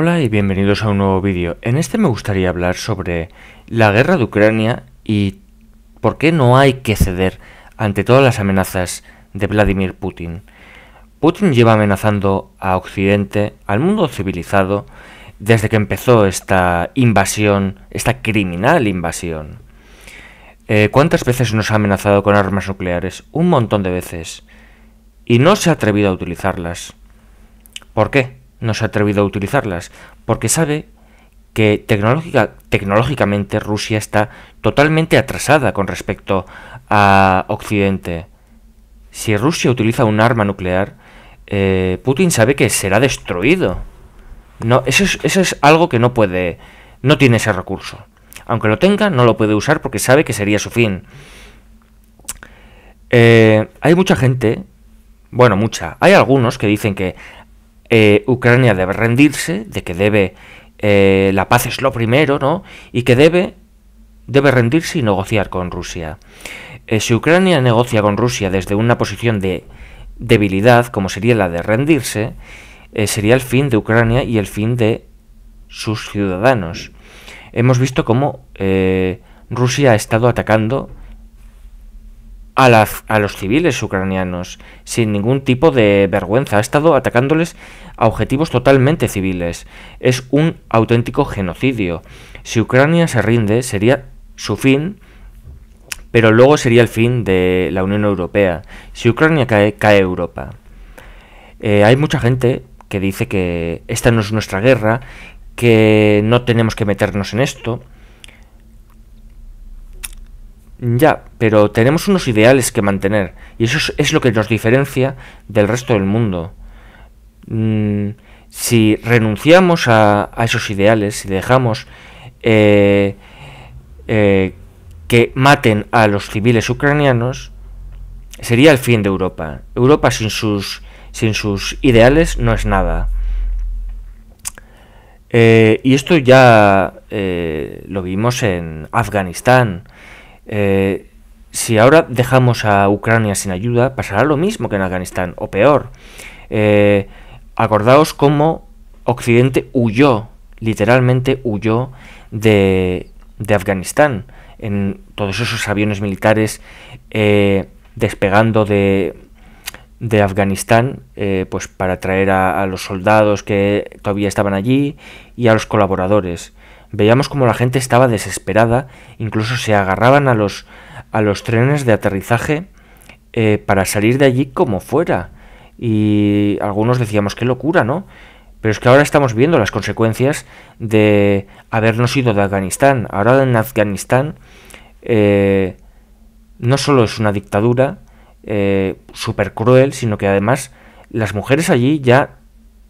Hola y bienvenidos a un nuevo vídeo. En este me gustaría hablar sobre la guerra de Ucrania y por qué no hay que ceder ante todas las amenazas de Vladimir Putin. Putin lleva amenazando a Occidente, al mundo civilizado, desde que empezó esta invasión, esta criminal invasión. Eh, ¿Cuántas veces nos ha amenazado con armas nucleares? Un montón de veces. Y no se ha atrevido a utilizarlas. ¿Por qué? no se ha atrevido a utilizarlas, porque sabe que tecnológicamente Rusia está totalmente atrasada con respecto a Occidente. Si Rusia utiliza un arma nuclear, eh, Putin sabe que será destruido. No, eso es, algo que no puede, no tiene ese recurso. Aunque lo tenga, no lo puede usar porque sabe que sería su fin. Eh, hay mucha gente, bueno, mucha, hay algunos que dicen que eh, Ucrania debe rendirse, de que debe eh, la paz es lo primero, ¿no? Y que debe debe rendirse y negociar con Rusia. Eh, si Ucrania negocia con Rusia desde una posición de debilidad, como sería la de rendirse, sería el fin de Ucrania y el fin de sus ciudadanos. Hemos visto cómo Rusia ha estado atacando a, los civiles ucranianos sin ningún tipo de vergüenza. Ha estado atacándoles a objetivos totalmente civiles. Es un auténtico genocidio. Si Ucrania se rinde, sería su fin pero luego sería el fin de la Unión Europea. Si Ucrania cae, cae Europa. Eh, hay mucha gente que dice que esta no es nuestra guerra, que no tenemos que meternos en esto, ya, pero tenemos unos ideales que mantener y eso es, lo que nos diferencia del resto del mundo. Mm, si renunciamos a, esos ideales, si dejamos eh, eh, que maten a los civiles ucranianos, sería el fin de Europa. Europa sin sus, sin sus ideales no es nada. Eh, y esto ya lo vimos en Afganistán eh, si ahora dejamos a Ucrania sin ayuda, pasará lo mismo que en Afganistán, o peor. Eh, acordaos cómo Occidente huyó, literalmente huyó de, Afganistán, en todos esos aviones militares eh, despegando de, Afganistán, pues para traer a, a los soldados que todavía estaban allí y a los colaboradores. Veíamos como la gente estaba desesperada, incluso se agarraban a los, a los trenes de aterrizaje eh, para salir de allí como fuera. Y algunos decíamos, qué locura, ¿no? Pero es que ahora estamos viendo las consecuencias de habernos ido de Afganistán. Ahora en Afganistán eh, no solo es una dictadura eh, súper cruel, sino que además las mujeres allí ya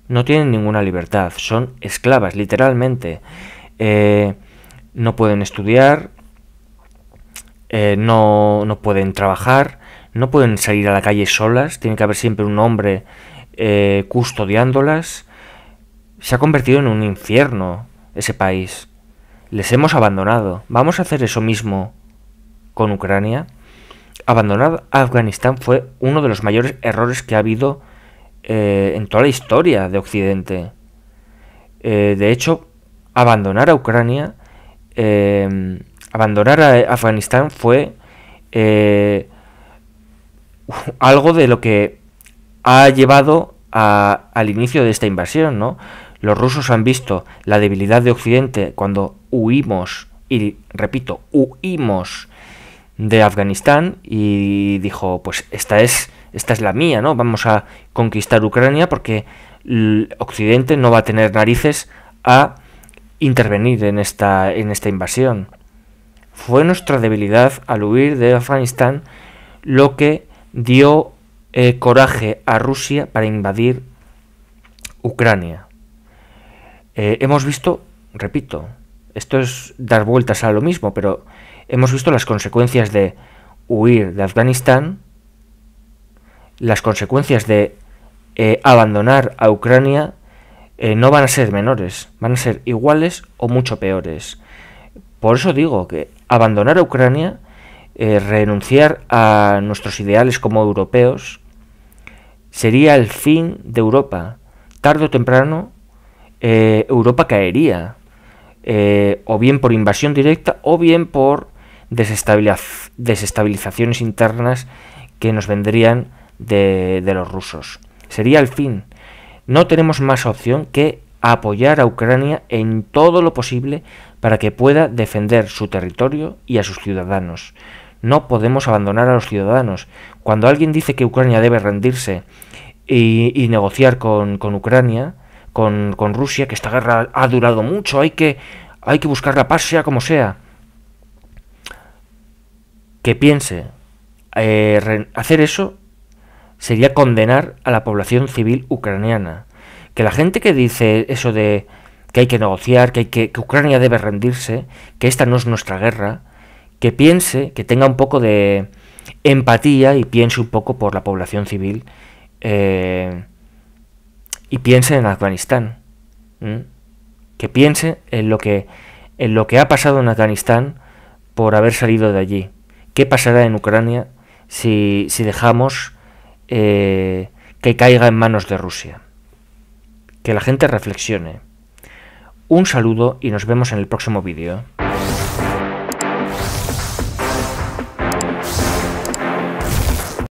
no tienen ninguna libertad, son esclavas, literalmente. Eh, no pueden estudiar, eh, no, no, pueden trabajar, no pueden salir a la calle solas, tiene que haber siempre un hombre eh, custodiándolas. Se ha convertido en un infierno ese país. Les hemos abandonado. Vamos a hacer eso mismo con Ucrania. Abandonar a Afganistán fue uno de los mayores errores que ha habido en toda la historia de Occidente. de hecho, abandonar a Ucrania, em, abandonar a Afganistán fue eh, algo de lo que ha llevado al inicio de esta invasión, ¿no? Los rusos han visto la debilidad de Occidente cuando huimos, y repito, huimos de Afganistán y dijo, pues esta es, esta es la mía, ¿no? Vamos a conquistar Ucrania porque Occidente no va a tener narices a intervenir en esta, en esta invasión. Fue nuestra debilidad al huir de Afganistán lo que dio eh, coraje a Rusia para invadir Ucrania. Eh, hemos visto, repito, esto es dar vueltas a lo mismo, pero hemos visto las consecuencias de huir de Afganistán, las consecuencias de eh, abandonar a Ucrania eh, no van a ser menores, van a ser iguales o mucho peores. Por eso digo que abandonar a Ucrania, eh, renunciar a nuestros ideales como europeos, sería el fin de Europa. Tarde o temprano, eh, Europa caería, o bien por invasión directa o bien por desestabilizaciones internas que nos vendrían de, de los rusos. Sería el fin. No tenemos más opción que apoyar a Ucrania en todo lo posible para que pueda defender su territorio y a sus ciudadanos. No podemos abandonar a los ciudadanos. Cuando alguien dice que Ucrania debe rendirse y, negociar con, Ucrania, con, Rusia, que esta guerra ha durado mucho, hay que, hay que buscar la paz sea como sea, que piense eh, hacer eso sería condenar a la población civil ucraniana. Que la gente que dice eso de que hay que negociar, que, hay que, Ucrania debe rendirse, que esta no es nuestra guerra, que piense, que tenga un poco de empatía y piense un poco por la población civil eh, y piense en Afganistán. Que piense en lo que, en lo que ha pasado en Afganistán por haber salido de allí. ¿Qué pasará en Ucrania si, si dejamos eh, que caiga en manos de Rusia. Que la gente reflexione. Un saludo y nos vemos en el próximo vídeo.